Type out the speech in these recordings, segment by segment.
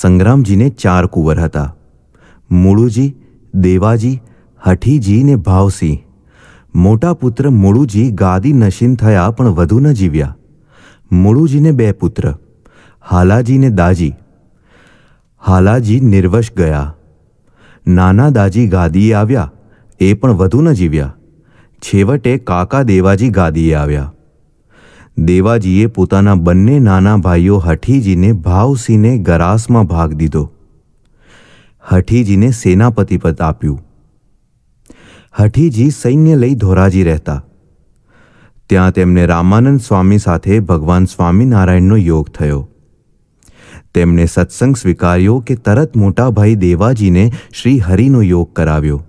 સંગ્રામજીને ચાર કુંવર હતા મુળુજી દેવાજી હઠીજી ને ભાવસિંહ મોટા પુત્ર મુળુજી ગાદી નશીન થયા પણ વધુ ન જીવ્યા મુળુજીને બે પુત્ર હાલાજીને દાજી હાલાજી નિર્વશ ગયા નાના દાજી ગાદીએ આવ્યા એ પણ વધુ ન જીવ્યા છેવટે કાકા દેવાજી ગાદીએ આવ્યા દેવાજીએ પોતાના બંને નાના ભાઈઓ હઠીજીને ભાવસીને ગરાસમાં ભાગ દીધો હઠીજીને સેનાપતિ પદ આપ્યું હઠીજી સૈન્ય લઈ ધોરાજી રહેતા ત્યાં તેમને રામાનંદ સ્વામી સાથે ભગવાન સ્વામિનારાયણનો યોગ થયો તેમણે સત્સંગ સ્વીકાર્યો કે તરત મોટાભાઈ દેવાજીને શ્રી હરિનો યોગ કરાવ્યો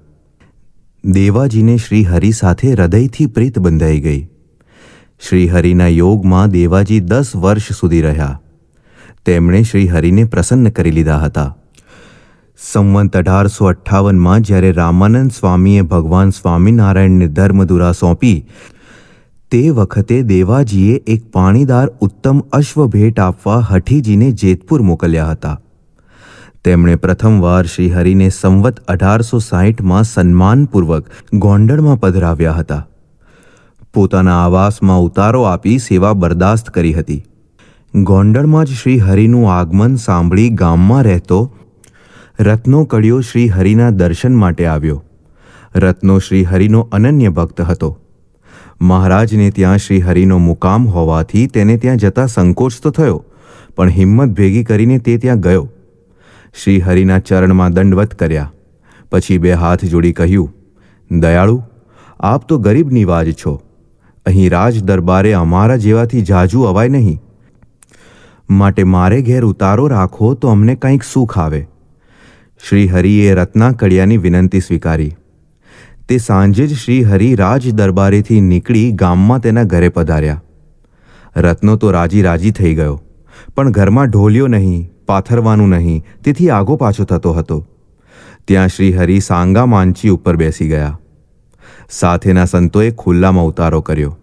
દેવાજીને શ્રી હરિ સાથે હૃદયથી પ્રીત બંધાઈ ગઈ શ્રીહરિના યોગમાં દેવાજી દસ વર્ષ સુધી રહ્યા તેમણે શ્રીહરિને પ્રસન્ન કરી લીધા હતા સંવંત અઢારસો અઠ્ઠાવનમાં જ્યારે રામાનંદ સ્વામીએ ભગવાન સ્વામિનારાયણને ધર્મધુરા સોંપી તે વખતે દેવાજીએ એક પાણીદાર ઉત્તમ અશ્વ ભેટ આપવા હઠીજીને જેતપુર મોકલ્યા હતા તેમણે પ્રથમવાર શ્રીહરિને સંવત અઢારસો સાહીઠમાં સન્માનપૂર્વક ગોંડળમાં પધરાવ્યા હતા પોતાના આવાસમાં ઉતારો આપી સેવા બરદાસ્ત કરી હતી ગોંડળમાં જ શ્રી હરિનું આગમન સાંભળી ગામમાં રહેતો રત્નો કડિયો શ્રી હરિના દર્શન માટે આવ્યો રત્નો શ્રી હરિનો અનન્ય ભક્ત હતો મહારાજને ત્યાં શ્રી હરિનો મુકામ હોવાથી તેને ત્યાં જતા સંકોચ તો થયો પણ હિંમત ભેગી કરીને તે ત્યાં ગયો શ્રી હરિના ચરણમાં દંડવત કર્યા પછી બે હાથ જોડી કહ્યું દયાળુ આપ તો ગરીબની વાજ છો અહીં રાજ દરબારે અમારા જેવાથી જાજુ અવાય નહીં માટે મારે ઘેર ઉતારો રાખો તો અમને કંઈક સુખ આવે શ્રી હરિએ રત્નાકડિયાની વિનંતી સ્વીકારી તે સાંજે જ શ્રી હરિ રાજ દરબારેથી નીકળી ગામમાં તેના ઘરે પધાર્યા રત્નો તો રાજી રાજી થઈ ગયો પણ ઘરમાં ઢોલ્યો નહીં પાથરવાનું નહીં તેથી આગો પાછો થતો હતો ત્યાં શ્રી હરિ સાંગા માંચી ઉપર બેસી ગયા સાથેના સંતોએ ખુલ્લામાં ઉતારો કર્યો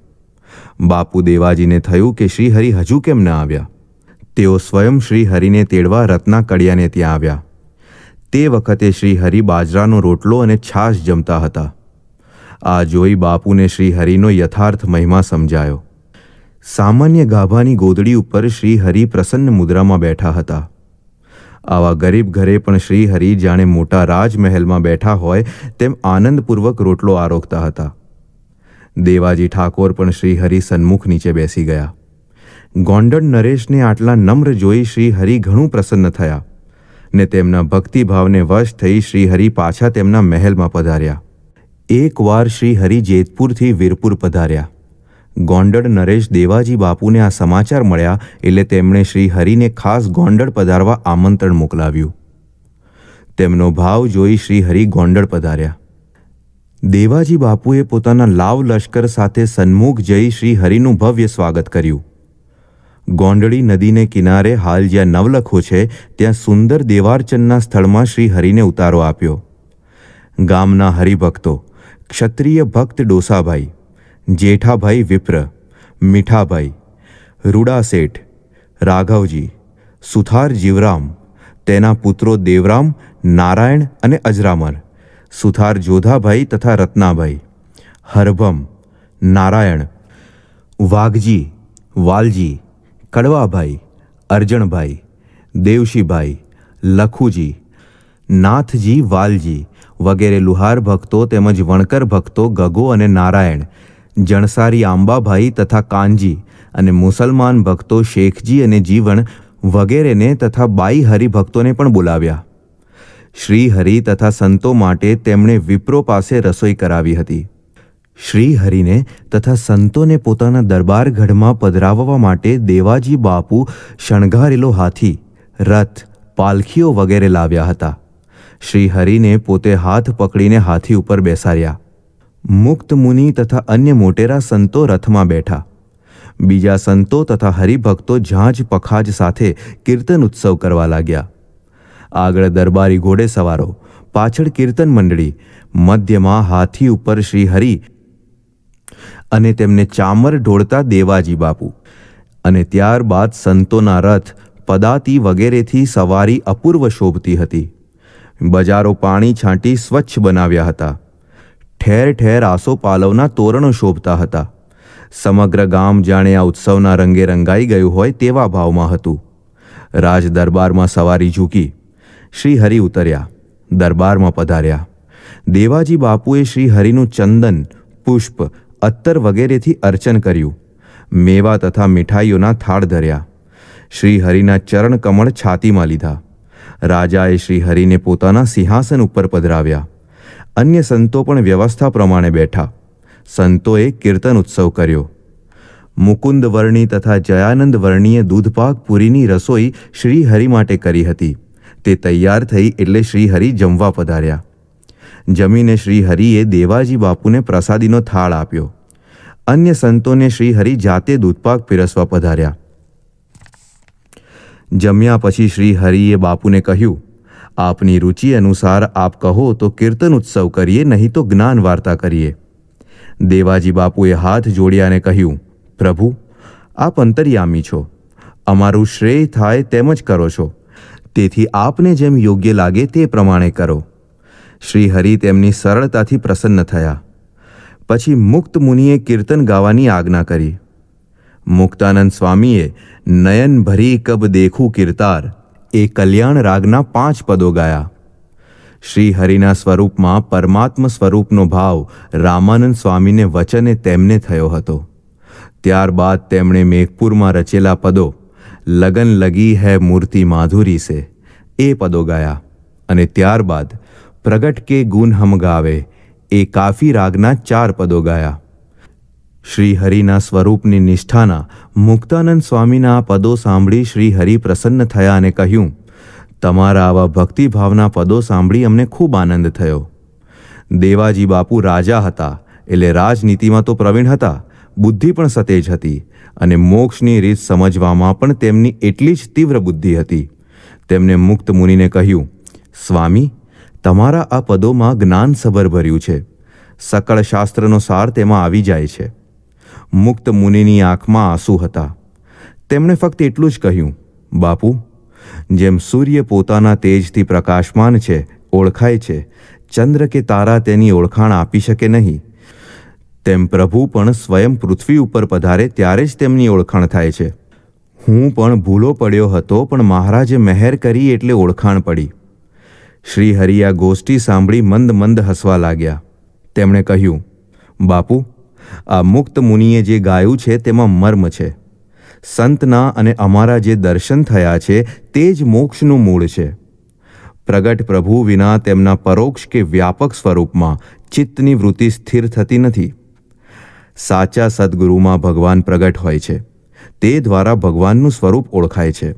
બાપુ દેવાજીને થયું કે શ્રીહરિ હજુ કેમ ન આવ્યા તેઓ સ્વયં શ્રીહરિને તેડવા રત્ના કડિયાને ત્યાં આવ્યા તે વખતે શ્રીહરિ બાજરાનો રોટલો અને છાશ જમતા હતા આ જોઈ બાપુને શ્રીહરિનો યથાર્થ મહિમા સમજાયો સામાન્ય ગાભાની ગોદડી ઉપર શ્રીહરિ પ્રસન્ન મુદ્રામાં બેઠા હતા આવા ગરીબ ઘરે પણ શ્રીહરિ જાણે મોટા રાજમહેલમાં બેઠા હોય તેમ આનંદપૂર્વક રોટલો આરોગતા હતા દેવાજી ઠાકોર પણ શ્રીહરિ સન્મુખ નીચે બેસી ગયા ગોંડલ નરેશને આટલા નમ્ર જોઈ શ્રી હરિ ઘણું પ્રસન્ન થયા ને તેમના ભક્તિભાવને વશ થઈ શ્રીહરિ પાછા તેમના મહેલમાં પધાર્યા એકવાર શ્રીહરિ જેતપુરથી વીરપુર પધાર્યા ગોંડળ નરેશ દેવાજી બાપુને આ સમાચાર મળ્યા એટલે તેમણે શ્રી હરિને ખાસ ગોંડળ પધારવા આમંત્રણ મોકલાવ્યું તેમનો ભાવ જોઈ શ્રી હરિ ગોંડળ પધાર્યા દેવાજી બાપુએ પોતાના લાવ લશ્કર સાથે સન્મુખ જઈ શ્રી હરિનું ભવ્ય સ્વાગત કર્યું ગોંડળી નદીને કિનારે હાલ જ્યાં નવલખો છે ત્યાં સુંદર દેવારચનના સ્થળમાં શ્રી હરિને ઉતારો આપ્યો ગામના હરિભક્તો ક્ષત્રિય ભક્ત ડોસાભાઈ જેઠાભાઈ વિપ્ર મીઠાભાઈ રૂડા શેઠ રાઘવજી સુથાર જીવરામ તેના પુત્રો દેવરામ નારાયણ અને અજરામર સુથાર જોધાભાઈ તથા રત્નાભાઈ હરભમ નારાયણ વાઘજી વાલજી કડવાભાઈ અર્જણભાઈ દેવશીભાઈ લખુજી નાથજી વાલજી વગેરે લુહાર ભક્તો તેમજ વણકર ભક્તો ગગો અને નારાયણ જણસારી આંબાભાઈ તથા કાનજી અને મુસલમાન ભક્તો શેખજી અને જીવન વગેરેને તથા બાઈ હરિભક્તોને પણ બોલાવ્યા શ્રી હરિ તથા સંતો માટે તેમણે વિપ્રો પાસે રસોઈ કરાવી હતી શ્રી હરિને તથા સંતોને પોતાના દરબારગઢમાં પધરાવવા માટે દેવાજી બાપુ શણગારેલો હાથી રથ પાલખીઓ વગેરે લાવ્યા હતા શ્રી હરિને પોતે હાથ પકડીને હાથી ઉપર બેસાડ્યા મુક્ત મુનિ તથા અન્ય મોટેરા સંતો રથમાં બેઠા બીજા સંતો તથા હરિભક્તો ઝાંઝ પખાજ સાથે કીર્તન ઉત્સવ કરવા લાગ્યા આગળ દરબારી ઘોડે સવારો પાછળ કીર્તન મંડળી મધ્યમાં હાથી ઉપર શ્રી હરિ અને તેમને ચામર ઢોળતા દેવાજી બાપુ અને ત્યારબાદ સંતોના રથ પદાતી વગેરેથી સવારી અપૂર્વ શોભતી હતી બજારો પાણી છાંટી સ્વચ્છ બનાવ્યા હતા ઠેર ઠેર આસોપાલવના તોરણો શોભતા હતા સમગ્ર ગામ જાણે આ ઉત્સવના રંગે રંગાઈ ગયું હોય તેવા ભાવમાં હતું રાજ દરબારમાં સવારી ઝૂકી શ્રી હરિ ઉતર્યા દરબારમાં પધાર્યા દેવાજી બાપુએ શ્રી હરિનું ચંદન પુષ્પ અત્તર વગેરેથી અર્ચન કર્યું મેવા તથા મીઠાઈઓના થાળ ધર્યા શ્રી હરિના ચરણ કમળ છાતીમાં લીધા રાજાએ શ્રી હરિને પોતાના સિંહાસન ઉપર પધરાવ્યા અન્ય સંતો પણ વ્યવસ્થા પ્રમાણે બેઠા સંતોએ કીર્તન ઉત્સવ કર્યો મુકુંદ વર્ણી તથા જયાનંદ વર્ણીએ દૂધપાક પૂરીની રસોઈ શ્રીહરિ માટે કરી હતી તે તૈયાર થઈ એટલે શ્રીહરિ જમવા પધાર્યા જમીને શ્રીહરિએ દેવાજી બાપુને પ્રસાદીનો થાળ આપ્યો અન્ય સંતોને શ્રી હરિ જાતે દૂધપાક પીરસવા પધાર્યા જમ્યા પછી શ્રી હરિએ બાપુને કહ્યું આપની રુચિ અનુસાર આપ કહો તો કીર્તન ઉત્સવ કરીએ નહીં તો જ્ઞાન વાર્તા કરીએ દેવાજી બાપુએ હાથ જોડ્યાને કહ્યું પ્રભુ આપ અંતરિયામી છો અમારું શ્રેય થાય તેમ જ કરો છો તેથી આપને જેમ યોગ્ય લાગે તે પ્રમાણે કરો શ્રી હરિ તેમની સરળતાથી પ્રસન્ન થયા પછી મુક્ત મુનિએ કીર્તન ગાવાની આજ્ઞા કરી મુક્તાનંદ સ્વામીએ નયન ભરી કબ દેખું કીર્તાર એ કલ્યાણ રાગના પાંચ પદો ગાયા શ્રી હરિના સ્વરૂપમાં પરમાત્મ સ્વરૂપનો ભાવ રામાનંદ સ્વામીને વચને તેમને થયો હતો ત્યારબાદ તેમણે મેઘપુરમાં રચેલા પદો લગન લગી હે મૂર્તિ માધુરી સે એ પદો ગાયા અને ત્યારબાદ પ્રગટ કે ગુન હમ ગાવે એ કાફી રાગના ચાર પદો ગાયા શ્રી હરિના સ્વરૂપની નિષ્ઠાના મુક્તાનંદ સ્વામીના આ પદો સાંભળી શ્રી હરિ પ્રસન્ન થયા અને કહ્યું તમારા આવા ભક્તિભાવના પદો સાંભળી અમને ખૂબ આનંદ થયો દેવાજી બાપુ રાજા હતા એટલે રાજનીતિમાં તો પ્રવીણ હતા બુદ્ધિ પણ સતેજ હતી અને મોક્ષની રીત સમજવામાં પણ તેમની એટલી જ તીવ્ર બુદ્ધિ હતી તેમને મુક્ત મુનિને કહ્યું સ્વામી તમારા આ પદોમાં જ્ઞાનસભર ભર્યું છે સકળ શાસ્ત્રનો સાર તેમાં આવી જાય છે મુક્ત મુનિની આંખમાં આંસુ હતા તેમણે ફક્ત એટલું જ કહ્યું બાપુ જેમ સૂર્ય પોતાના તેજથી પ્રકાશમાન છે ઓળખાય છે ચંદ્ર કે તારા તેની ઓળખાણ આપી શકે નહીં તેમ પ્રભુ પણ સ્વયં પૃથ્વી ઉપર પધારે ત્યારે જ તેમની ઓળખાણ થાય છે હું પણ ભૂલો પડ્યો હતો પણ મહારાજે મહેર કરી એટલે ઓળખાણ પડી શ્રી હરિયા ગોષ્ઠી સાંભળી મંદ મંદ હસવા લાગ્યા તેમણે કહ્યું બાપુ આ મુક્ત મુનિએ જે ગાયું છે તેમાં મર્મ છે સંતના અને અમારા જે દર્શન થયા છે તે જ મોક્ષનું મૂળ છે પ્રગટ પ્રભુ વિના તેમના પરોક્ષ કે વ્યાપક સ્વરૂપમાં ચિત્તની વૃત્તિ સ્થિર થતી નથી સાચા સદગુરુમાં ભગવાન પ્રગટ હોય છે તે દ્વારા ભગવાનનું સ્વરૂપ ઓળખાય છે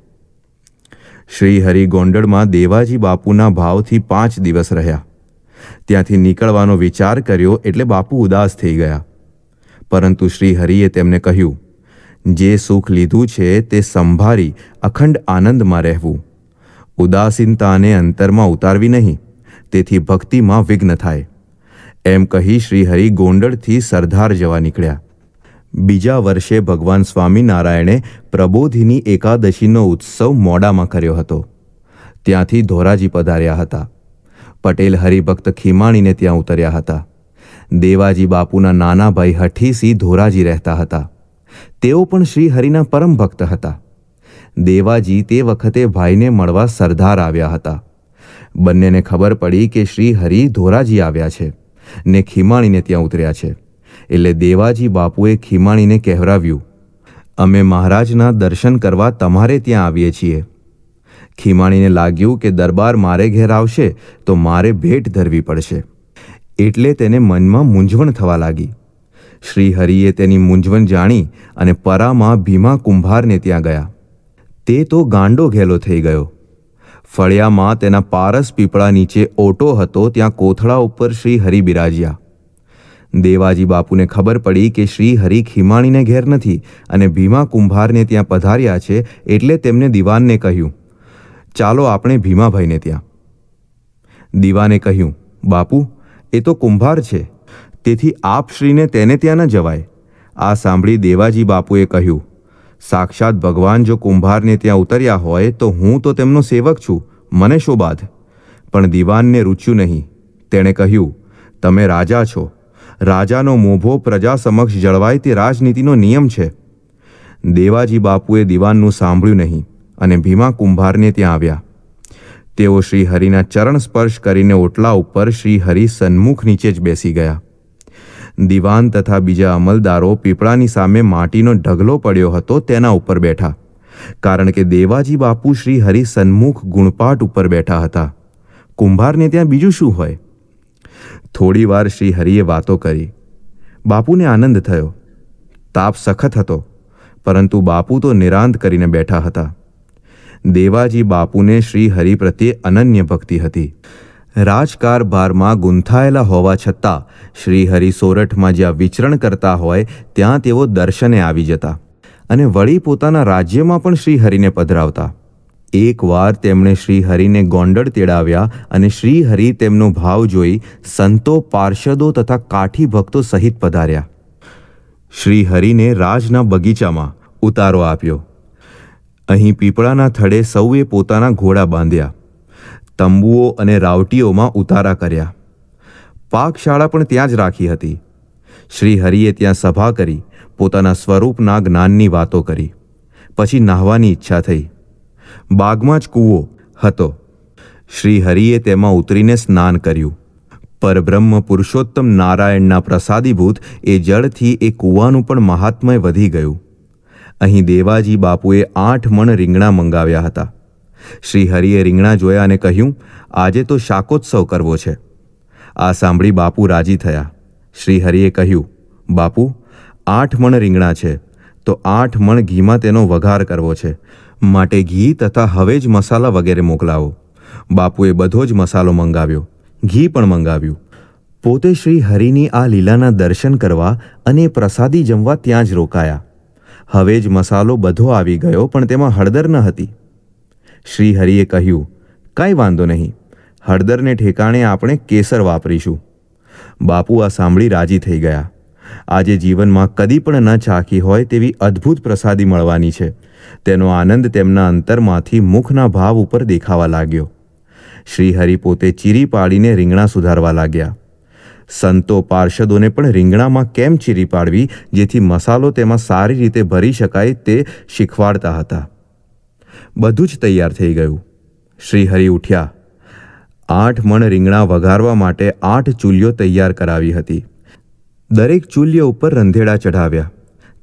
શ્રી હરિ ગોંડળમાં દેવાજી બાપુના ભાવથી પાંચ દિવસ રહ્યા ત્યાંથી નીકળવાનો વિચાર કર્યો એટલે બાપુ ઉદાસ થઈ ગયા પરંતુ શ્રી હરિએ તેમને કહ્યું જે સુખ લીધું છે તે સંભારી અખંડ આનંદમાં રહેવું ઉદાસીનતાને અંતરમાં ઉતારવી નહીં તેથી ભક્તિમાં વિઘ્ન થાય એમ કહી શ્રી હરિ ગોંડળથી સરદાર જવા નીકળ્યા બીજા વર્ષે ભગવાન સ્વામિનારાયણે પ્રબોધિની એકાદશીનો ઉત્સવ મોડામાં કર્યો હતો ત્યાંથી ધોરાજી પધાર્યા હતા પટેલ હરિભક્ત ખીમાણીને ત્યાં ઉતર્યા હતા દેવાજી બાપુના નાના ભાઈ હઠીસી ધોરાજી રહેતા હતા તેઓ પણ શ્રીહરિના પરમ ભક્ત હતા દેવાજી તે વખતે ભાઈને મળવા સરદાર આવ્યા હતા બંનેને ખબર પડી કે શ્રી હરિ ધોરાજી આવ્યા છે ને ખીમાણીને ત્યાં ઉતર્યા છે એટલે દેવાજી બાપુએ ખીમાણીને કહેવરાવ્યું અમે મહારાજના દર્શન કરવા તમારે ત્યાં આવીએ છીએ ખીમાણીને લાગ્યું કે દરબાર મારે ઘેર આવશે તો મારે ભેટ ધરવી પડશે એટલે તેને મનમાં મૂંઝવણ થવા લાગી શ્રીહરિએ તેની મૂંઝવણ જાણી અને પરામાં ભીમા કુંભારને ત્યાં ગયા તે તો ગાંડો ઘેલો થઈ ગયો ફળિયામાં તેના પારસ પીપળા નીચે ઓટો હતો ત્યાં કોથળા ઉપર શ્રી હરિ બિરાજ્યા દેવાજી બાપુને ખબર પડી કે શ્રી હરિ ખીમાણીને ઘેર નથી અને ભીમા કુંભારને ત્યાં પધાર્યા છે એટલે તેમને દિવાનને કહ્યું ચાલો આપણે ભીમાભાઈને ત્યાં દીવાને કહ્યું બાપુ એ તો કુંભાર છે તેથી આપશ્રીને તેને ત્યાં ન જવાય આ સાંભળી દેવાજી બાપુએ કહ્યું સાક્ષાત ભગવાન જો કુંભારને ત્યાં ઉતર્યા હોય તો હું તો તેમનો સેવક છું મને શોબાદ પણ દીવાનને રૂચ્યું નહીં તેણે કહ્યું તમે રાજા છો રાજાનો મોભો પ્રજા સમક્ષ જળવાય તે રાજનીતિનો નિયમ છે દેવાજી બાપુએ દીવાનનું સાંભળ્યું નહીં અને ભીમા કુંભારને ત્યાં આવ્યા તેઓ શ્રી હરિના ચરણ સ્પર્શ કરીને ઓટલા ઉપર શ્રી હરિ સન્મુખ નીચે જ બેસી ગયા દિવાન તથા બીજા અમલદારો પીપળાની સામે માટીનો ઢગલો પડ્યો હતો તેના ઉપર બેઠા કારણ કે દેવાજી બાપુ શ્રી હરિ સન્મુખ ગુણપાટ ઉપર બેઠા હતા કુંભારને ત્યાં બીજું શું હોય થોડી વાર શ્રી હરિએ વાતો કરી બાપુને આનંદ થયો તાપ સખત હતો પરંતુ બાપુ તો નિરાંત કરીને બેઠા હતા દેવાજી બાપુને શ્રી હરિ પ્રત્યે અનન્ય ભક્તિ હતી રાજકારભારમાં ગૂંથાયેલા હોવા છતાં શ્રીહરિ સોરઠમાં જ્યાં વિચરણ કરતા હોય ત્યાં તેઓ દર્શને આવી જતા અને વળી પોતાના રાજ્યમાં પણ શ્રીહરિને પધરાવતા એકવાર તેમણે શ્રી હરિને ગોંડળ તેડાવ્યા અને શ્રીહરિ તેમનો ભાવ જોઈ સંતો પાર્ષદો તથા કાઠી ભક્તો સહિત પધાર્યા શ્રીહરિને રાજના બગીચામાં ઉતારો આપ્યો અહીં પીપળાના થડે સૌએ પોતાના ઘોડા બાંધ્યા તંબુઓ અને રાવટીઓમાં ઉતારા કર્યા પાકશાળા પણ ત્યાં જ રાખી હતી શ્રી હરિએ ત્યાં સભા કરી પોતાના સ્વરૂપના જ્ઞાનની વાતો કરી પછી નાહવાની ઈચ્છા થઈ બાગમાં જ કૂવો હતો શ્રી હરિએ તેમાં ઉતરીને સ્નાન કર્યું પરબ્રહ્મ પુરુષોત્તમ નારાયણના પ્રસાદીભૂત એ જળથી એ કૂવાનું પણ મહાત્મય વધી ગયું અહીં દેવાજી બાપુએ આઠ મણ રીંગણા મંગાવ્યા હતા શ્રી હરિએ રીંગણા જોયા અને કહ્યું આજે તો શાકોત્સવ કરવો છે આ સાંભળી બાપુ રાજી થયા શ્રી હરિએ કહ્યું બાપુ આઠ મણ રીંગણા છે તો આઠ મણ ઘીમાં તેનો વઘાર કરવો છે માટે ઘી તથા હવે જ મસાલા વગેરે મોકલાવો બાપુએ બધો જ મસાલો મંગાવ્યો ઘી પણ મંગાવ્યું પોતે શ્રી હરિની આ લીલાના દર્શન કરવા અને પ્રસાદી જમવા ત્યાં જ રોકાયા હવે જ મસાલો બધો આવી ગયો પણ તેમાં હળદર ન હતી શ્રીહરિએ કહ્યું કાંઈ વાંધો નહીં હળદરને ઠેકાણે આપણે કેસર વાપરીશું બાપુ આ સાંભળી રાજી થઈ ગયા આજે જીવનમાં કદી પણ ન ચાખી હોય તેવી અદ્ભુત પ્રસાદી મળવાની છે તેનો આનંદ તેમના અંતરમાંથી મુખના ભાવ ઉપર દેખાવા લાગ્યો શ્રીહરિ પોતે ચીરી પાડીને રીંગણા સુધારવા લાગ્યા સંતો પાર્ષદોને પણ રીંગણામાં કેમ ચીરી પાડવી જેથી મસાલો તેમાં સારી રીતે ભરી શકાય તે શીખવાડતા હતા બધું જ તૈયાર થઈ ગયું શ્રીહરિ ઉઠ્યા આઠ મણ રીંગણા વઘારવા માટે આઠ ચૂલીઓ તૈયાર કરાવી હતી દરેક ચૂલ્ય ઉપર રંધેડા ચઢાવ્યા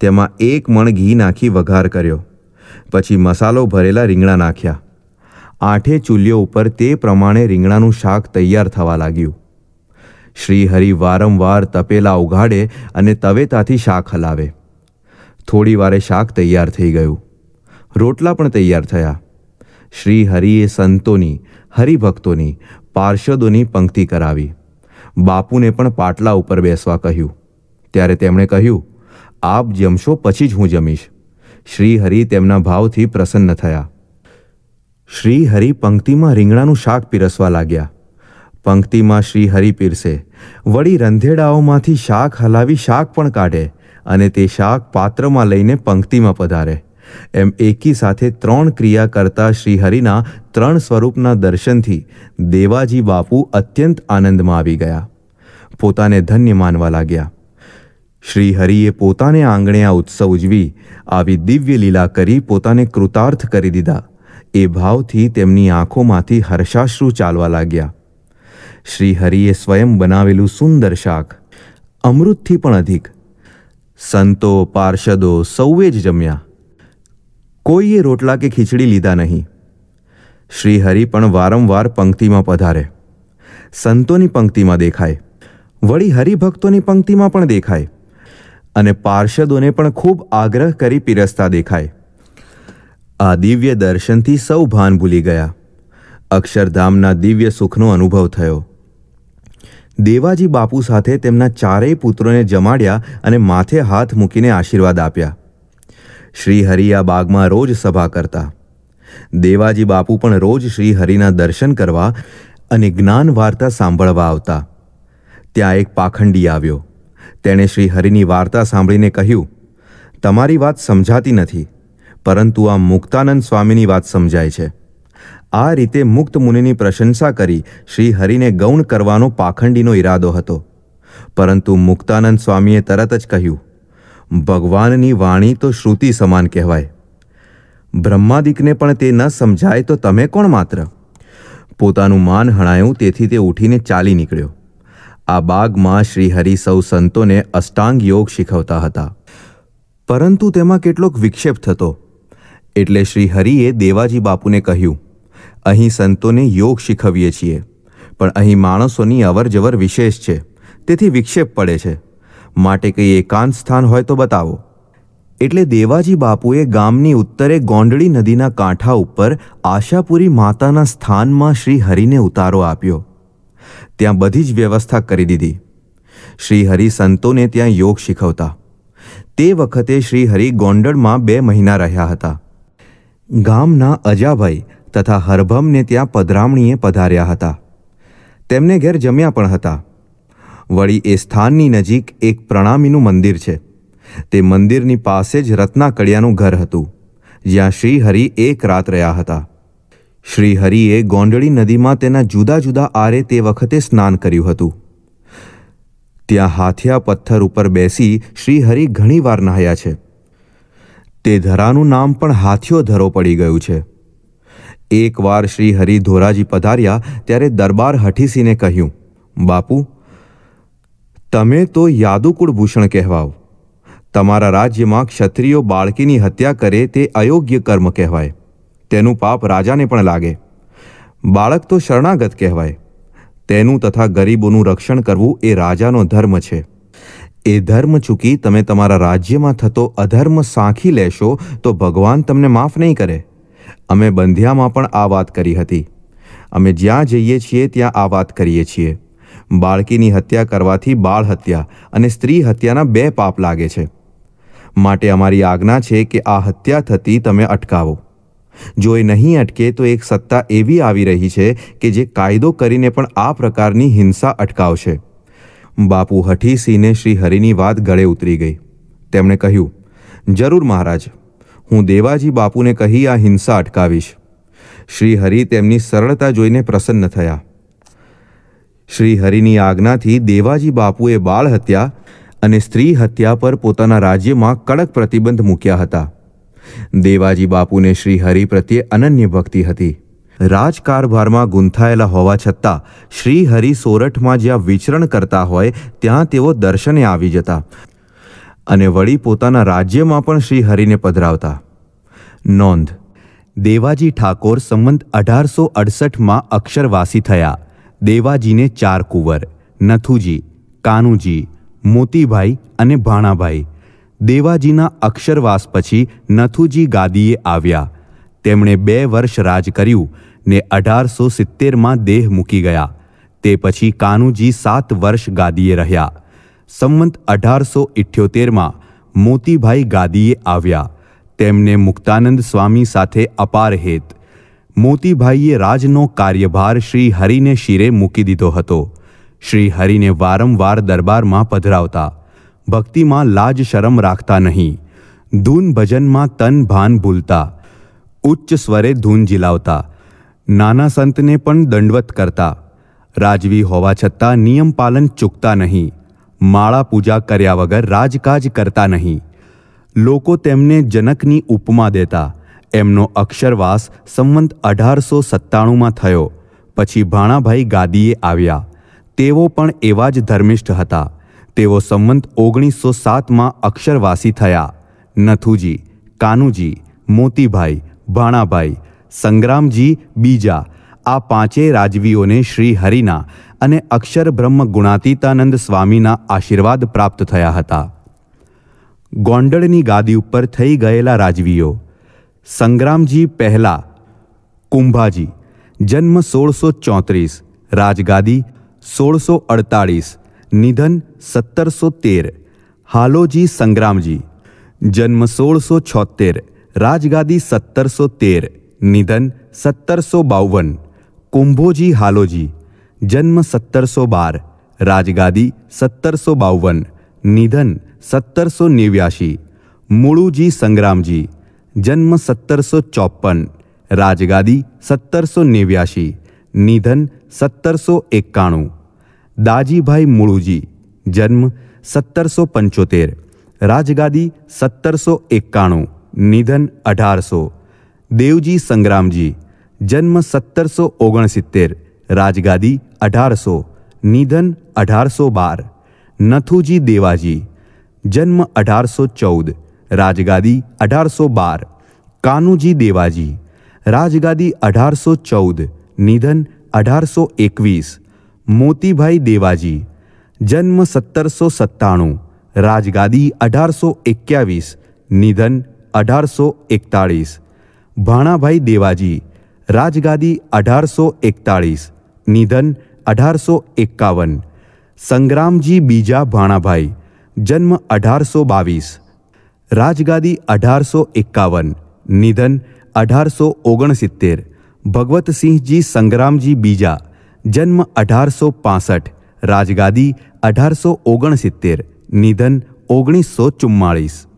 તેમાં એક મણ ઘી નાખી વઘાર કર્યો પછી મસાલો ભરેલા રીંગણા નાખ્યા આઠે ચૂલીઓ ઉપર તે પ્રમાણે રીંગણાનું શાક તૈયાર થવા લાગ્યું શ્રીહરિ વારંવાર તપેલા ઉઘાડે અને તવેતાથી શાક હલાવે થોડીવારે શાક તૈયાર થઈ ગયું રોટલા પણ તૈયાર થયા શ્રી હરિએ સંતોની હરિભક્તોની પાર્ષદોની પંક્તિ કરાવી બાપુને પણ પાટલા ઉપર બેસવા કહ્યું ત્યારે તેમણે કહ્યું આપ જમશો પછી જ હું જમીશ શ્રીહરિ તેમના ભાવથી પ્રસન્ન થયા શ્રી હરિ પંક્તિમાં રીંગણાનું શાક પીરસવા લાગ્યા પંક્તિમાં શ્રી હરિ પીરસે વળી રંધેડાઓમાંથી શાક હલાવી શાક પણ કાઢે અને તે શાક પાત્રમાં લઈને પંક્તિમાં પધારે એમ એકી સાથે ત્રણ ક્રિયા કરતા શ્રીહરિના ત્રણ સ્વરૂપના દર્શનથી દેવાજી બાપુ અત્યંત આનંદમાં આવી ગયા પોતાને ધન્ય માનવા લાગ્યા શ્રીહરિએ પોતાને આંગણે આ ઉત્સવ ઉજવી આવી દિવ્ય લીલા કરી પોતાને કૃતાર્થ કરી દીધા એ ભાવથી તેમની આંખોમાંથી હર્ષાશ્રુ ચાલવા લાગ્યા શ્રીહરિએ સ્વયં બનાવેલું સુંદર શાક અમૃતથી પણ અધિક સંતો પાર્ષદો સૌએ જ જમ્યા કોઈએ રોટલા કે ખીચડી લીધા નહીં શ્રીહરિ પણ વારંવાર પંક્તિમાં પધારે સંતોની પંક્તિમાં દેખાય વળી હરિભક્તોની પંક્તિમાં પણ દેખાય અને પાર્ષદોને પણ ખૂબ આગ્રહ કરી પીરસતા દેખાય આ દિવ્ય દર્શનથી સૌ ભાન ભૂલી ગયા અક્ષરધામના દિવ્ય સુખનો અનુભવ થયો દેવાજી બાપુ સાથે તેમના ચારેય પુત્રોને જમાડ્યા અને માથે હાથ મૂકીને આશીર્વાદ આપ્યા શ્રી હરિ આ બાગમાં રોજ સભા કરતા દેવાજી બાપુ પણ રોજ શ્રીહરિના દર્શન કરવા અને જ્ઞાન વાર્તા સાંભળવા આવતા ત્યાં એક પાખંડી આવ્યો તેણે શ્રીહરિની વાર્તા સાંભળીને કહ્યું તમારી વાત સમજાતી નથી પરંતુ આ મુક્તાનંદ સ્વામીની વાત સમજાય છે આ રીતે મુક્ત મુનિની પ્રશંસા કરી શ્રી હરિને ગૌણ કરવાનો પાખંડીનો ઈરાદો હતો પરંતુ મુક્તાનંદ સ્વામીએ તરત જ કહ્યું ભગવાનની વાણી તો શ્રુતિ સમાન કહેવાય બ્રહ્માદિકને પણ તે ન સમજાય તો તમે કોણ માત્ર પોતાનું માન હણાયું તેથી તે ઉઠીને ચાલી નીકળ્યો આ બાગમાં શ્રી હરિ સૌ સંતોને અષ્ટાંગ યોગ શીખવતા હતા પરંતુ તેમાં કેટલોક વિક્ષેપ થતો એટલે શ્રી હરિએ દેવાજી બાપુને કહ્યું અહીં સંતોને યોગ શીખવીએ છીએ પણ અહીં માણસોની અવરજવર વિશેષ છે તેથી વિક્ષેપ પડે છે માટે કંઈ એકાંત સ્થાન હોય તો બતાવો એટલે દેવાજી બાપુએ ગામની ઉત્તરે ગોંડળી નદીના કાંઠા ઉપર આશાપુરી માતાના સ્થાનમાં શ્રી હરિને ઉતારો આપ્યો ત્યાં બધી જ વ્યવસ્થા કરી દીધી શ્રી હરિ સંતોને ત્યાં યોગ શીખવતા તે વખતે શ્રી હરિ ગોંડળમાં બે મહિના રહ્યા હતા ગામના અજાભાઈ તથા હરભમને ત્યાં પધરામણીએ પધાર્યા હતા તેમને ઘેર જમ્યા પણ હતા વળી એ સ્થાનની નજીક એક પ્રણામીનું મંદિર છે તે મંદિરની પાસે જ રત્નાકડિયાનું ઘર હતું જ્યાં શ્રીહરિ એક રાત રહ્યા હતા શ્રીહરિએ ગોંડળી નદીમાં તેના જુદા જુદા આરે તે વખતે સ્નાન કર્યું હતું ત્યાં હાથિયા પથ્થર ઉપર બેસી શ્રીહરિ ઘણીવાર નહાયા છે તે ધરાનું નામ પણ હાથીઓ ધરો પડી ગયું છે એકવાર શ્રી હરિ ધોરાજી પધાર્યા ત્યારે દરબાર હઠીસીને કહ્યું બાપુ તમે તો યાદુકુળ ભૂષણ કહેવાઓ તમારા રાજ્યમાં ક્ષત્રિયો બાળકીની હત્યા કરે તે અયોગ્ય કર્મ કહેવાય તેનું પાપ રાજાને પણ લાગે બાળક તો શરણાગત કહેવાય તેનું તથા ગરીબોનું રક્ષણ કરવું એ રાજાનો ધર્મ છે એ ધર્મ ચૂકી તમે તમારા રાજ્યમાં થતો અધર્મ સાંખી લેશો તો ભગવાન તમને માફ નહીં કરે અમે બંધિયામાં પણ આ વાત કરી હતી અમે જ્યાં જઈએ છીએ ત્યાં આ વાત કરીએ છીએ બાળકીની હત્યા કરવાથી બાળ હત્યા અને સ્ત્રી હત્યાના બે પાપ લાગે છે માટે અમારી આજ્ઞા છે કે આ હત્યા થતી તમે અટકાવો જો એ નહીં અટકે તો એક સત્તા એવી આવી રહી છે કે જે કાયદો કરીને પણ આ પ્રકારની હિંસા અટકાવશે બાપુ હઠીસિંહને શ્રી હરિની વાત ગળે ઉતરી ગઈ તેમણે કહ્યું જરૂર મહારાજ હું દેવાજી બાપુને કહી આ હિંસા અટકાવીશ શ્રી હરિ તેમની સરળતા જોઈને પ્રસન્ન થયા શ્રી હરિની આજ્ઞાથી દેવાજી બાપુએ બાળ હત્યા અને સ્ત્રી હત્યા પર પોતાના રાજ્યમાં કડક પ્રતિબંધ મૂક્યા હતા દેવાજી બાપુને શ્રી હરિ પ્રત્યે અનન્ય ભક્તિ હતી રાજકારભારમાં ગૂંથાયેલા હોવા છતાં શ્રી હરિ સોરઠમાં જ્યાં વિચરણ કરતા હોય ત્યાં તેઓ દર્શને આવી જતા અને વળી પોતાના રાજ્યમાં પણ શ્રી હરિને પધરાવતા નોંધ દેવાજી ઠાકોર સંવંત અઢારસો અડસઠમાં અક્ષરવાસી થયા દેવાજીને ચાર કુંવર નથુજી કાનુજી મોતીભાઈ અને ભાણાભાઈ દેવાજીના અક્ષરવાસ પછી નથુજી ગાદીએ આવ્યા તેમણે બે વર્ષ રાજ કર્યું ને અઢારસો સિત્તેરમાં દેહ મૂકી ગયા તે પછી કાનુજી સાત વર્ષ ગાદીએ રહ્યા સંવંત અઢારસો ઇઠ્યોતેરમાં મોતીભાઈ ગાદીએ આવ્યા તેમને મુક્તાનંદ સ્વામી સાથે અપાર હેત મોતીભાઈએ રાજનો કાર્યભાર શ્રી હરિને શિરે મૂકી દીધો હતો શ્રી હરિને વારંવાર દરબારમાં પધરાવતા ભક્તિમાં લાજ શરમ રાખતા નહીં ધૂન ભજનમાં તન ભાન ભૂલતા ઉચ્ચ સ્વરે ધૂન જીલાવતા નાના સંતને પણ દંડવત કરતા રાજવી હોવા છતાં નિયમ પાલન ચૂકતા નહીં માળા પૂજા કર્યા વગર રાજકાજ કરતા નહીં લોકો તેમને જનકની ઉપમા દેતા એમનો અક્ષરવાસ સંવંત અઢારસો સત્તાણુંમાં થયો પછી ભાણાભાઈ ગાદીએ આવ્યા તેઓ પણ એવા જ ધર્મિષ્ઠ હતા તેઓ સંવંત ઓગણીસો સાતમાં અક્ષરવાસી થયા નથુજી કાનુજી મોતીભાઈ ભાણાભાઈ સંગ્રામજી બીજા આ પાંચેય રાજવીઓને શ્રી હરિના અને અક્ષર બ્રહ્મ ગુણાતીતાનંદ સ્વામીના આશીર્વાદ પ્રાપ્ત થયા હતા ગોંડળની ગાદી ઉપર થઈ ગયેલા રાજવીઓ સંગ્રામજી પહેલા કુંભાજી જન્મ સોળસો ચોત્રીસ રાજગાદી સોળસો અડતાળીસ નિધન સત્તરસો તેર હાલોજી સંગ્રામજી જન્મ સોળસો છોતેર રાજગાદી સત્તરસો તેર નિધન સત્તરસો બાવન कुंभोजी हालोजी जन्म सत्तर सौ बार राजगादी सत्तर सौ बावन निधन सत्तर मुड़ूजी जी जन्म सत्तर सौ राजगादी सत्तर सौ निधन सत्तर सौ दाजी भाई मुड़ूजी जन्म सत्तर सौ राजगादी सत्तर सौ निधन अठार सौ देवजी जी जन्म सत्तर सौ ओगण सित्तेर राजगादी अठार सौ निधन अठार सौ बार नथुजी देवाजी जन्म अठार सौ चौद राजगादी अठार सौ बार कानूजी देवाजी राजगादी अठार सौ चौद निधन अठार सौ एकवीस मोती भाई देवाजी जन्म सत्तर सौ सत्ताणु राजगादी अठार सौ इक्यावीस निधन अठार सौ इकतालीस भाणा भाई देवाजी राजगादी एकतालीस निधन अठार संग्राम जी बीजा भाणाभाई जन्म अठार सौ राजगादी 1851 निधन अठार सौ ओगण भगवत सिंह जी संग्राम जी बीजा जन्म अठार सौ पांसठ राजगादी अठार सौ ओगण निधन ओगनीस सौ चुम्मास